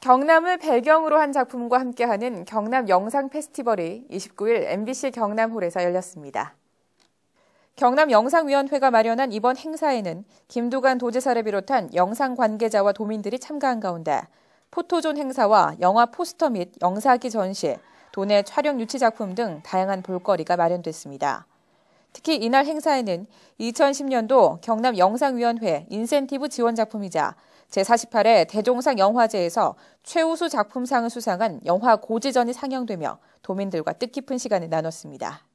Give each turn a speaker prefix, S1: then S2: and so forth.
S1: 경남을 배경으로 한 작품과 함께하는 경남 영상 페스티벌이 29일 MBC 경남홀에서 열렸습니다. 경남 영상위원회가 마련한 이번 행사에는 김두관 도지사를 비롯한 영상 관계자와 도민들이 참가한 가운데 포토존 행사와 영화 포스터 및 영사기 전시, 도내 촬영 유치 작품 등 다양한 볼거리가 마련됐습니다. 특히 이날 행사에는 2010년도 경남 영상위원회 인센티브 지원 작품이자 제48회 대종상 영화제에서 최우수 작품상을 수상한 영화 고지전이 상영되며 도민들과 뜻깊은 시간을 나눴습니다.